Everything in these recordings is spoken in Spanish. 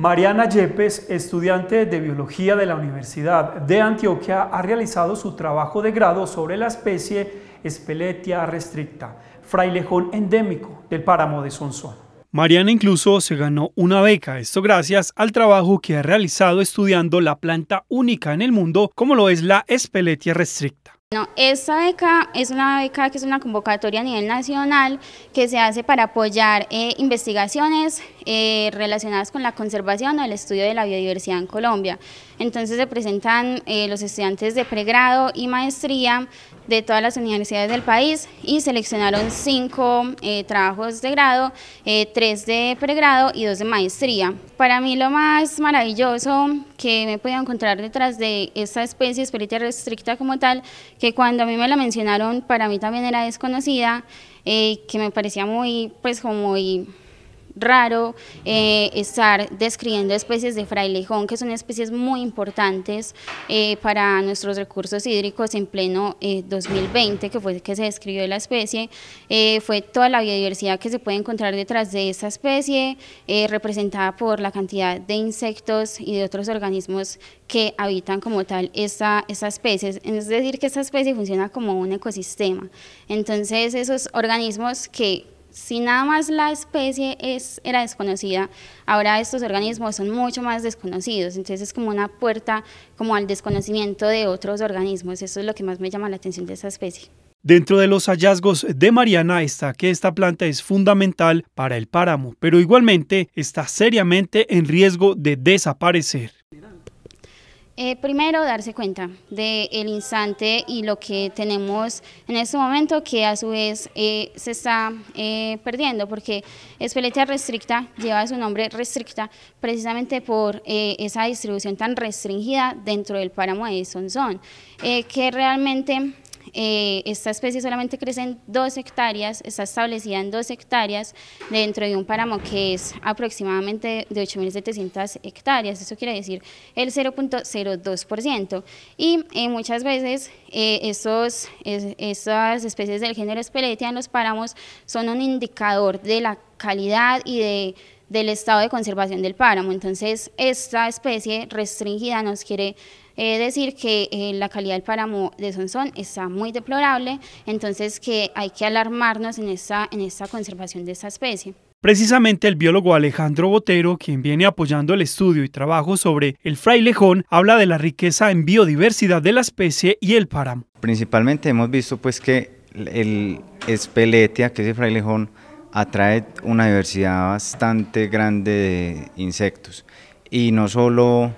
Mariana Yepes, estudiante de Biología de la Universidad de Antioquia, ha realizado su trabajo de grado sobre la especie Speletia restricta, frailejón endémico del páramo de Sonsón. Mariana incluso se ganó una beca, esto gracias al trabajo que ha realizado estudiando la planta única en el mundo como lo es la Speletia restricta. Bueno, esta beca es una beca que es una convocatoria a nivel nacional que se hace para apoyar eh, investigaciones eh, relacionadas con la conservación o el estudio de la biodiversidad en Colombia. Entonces se presentan eh, los estudiantes de pregrado y maestría de todas las universidades del país y seleccionaron cinco trabajos de grado, tres de pregrado y dos de maestría. Para mí lo más maravilloso que me he podido encontrar detrás de esta especie experiencia restricta como tal que cuando a mí me la mencionaron para mí también era desconocida, eh, que me parecía muy, pues como muy raro eh, estar describiendo especies de frailejón, que son especies muy importantes eh, para nuestros recursos hídricos en pleno 2020, eh, que fue que se describió la especie, fue toda la biodiversidad que se puede encontrar detrás de esa especie, representada por la cantidad de insectos y de otros organismos que habitan como tal esa, esta especie. Es decir, que esa especie funciona como un ecosistema. Entonces, esos organismos que si nada más la especie era desconocida, ahora estos organismos son mucho más desconocidos, entonces es como una puerta como al desconocimiento de otros organismos, eso es lo que más me llama la atención de esta especie. Dentro de los hallazgos de Mariana está que esta planta es fundamental para el páramo, pero igualmente está seriamente en riesgo de desaparecer. Eh, primero, darse cuenta del instante y lo que tenemos en este momento, que a su vez eh, se está eh, perdiendo, porque Espeletia Restricta lleva su nombre Restricta precisamente por esa distribución tan restringida dentro del páramo de eh que realmente eh, esta especie solamente crece en dos hectáreas, está establecida en dos hectáreas dentro de un páramo que es aproximadamente de 8.700 hectáreas, eso quiere decir el 0.02%. Y eh, muchas veces eh, esas especies del género Speletia en los páramos son un indicador de la calidad y de del estado de conservación del páramo. Entonces, esta especie restringida nos quiere eh, decir que eh, la calidad del páramo de Sonsón está muy deplorable, entonces que hay que alarmarnos en esta, en esta conservación de esta especie. Precisamente el biólogo Alejandro Botero, quien viene apoyando el estudio y trabajo sobre el frailejón, habla de la riqueza en biodiversidad de la especie y el páramo. Principalmente hemos visto pues que el espeletia, que es el frailejón, atrae una diversidad bastante grande de insectos. Y no solo,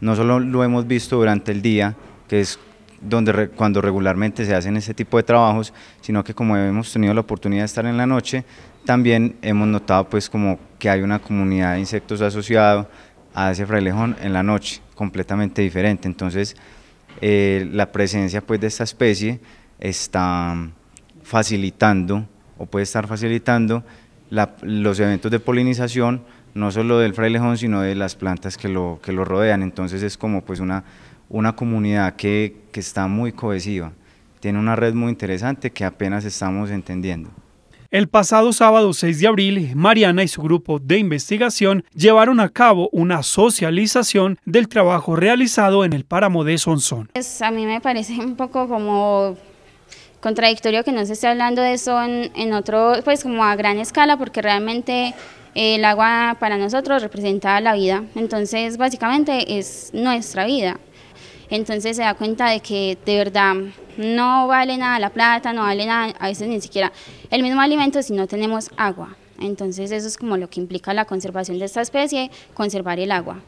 no solo lo hemos visto durante el día, que es donde cuando regularmente se hacen ese tipo de trabajos, sino que como hemos tenido la oportunidad de estar en la noche, también hemos notado pues como que hay una comunidad de insectos asociado a ese frailejón en la noche, completamente diferente. Entonces, eh, la presencia pues de esta especie está facilitando o puede estar facilitando los eventos de polinización, no solo del frailejón, sino de las plantas que lo, que lo rodean. Entonces es como pues una, una comunidad que, que está muy cohesiva, tiene una red muy interesante que apenas estamos entendiendo. El pasado sábado 6 de abril, Mariana y su grupo de investigación llevaron a cabo una socialización del trabajo realizado en el páramo de Sonsón. Pues, a mí me parece un poco como contradictorio que no se esté hablando de eso en, otro, pues como a gran escala, porque realmente eh, el agua para nosotros representa la vida, entonces básicamente es nuestra vida. Entonces se da cuenta de que de verdad no vale nada la plata, no vale nada, a veces ni siquiera el mismo alimento si no tenemos agua. Entonces eso es como lo que implica la conservación de esta especie, conservar el agua.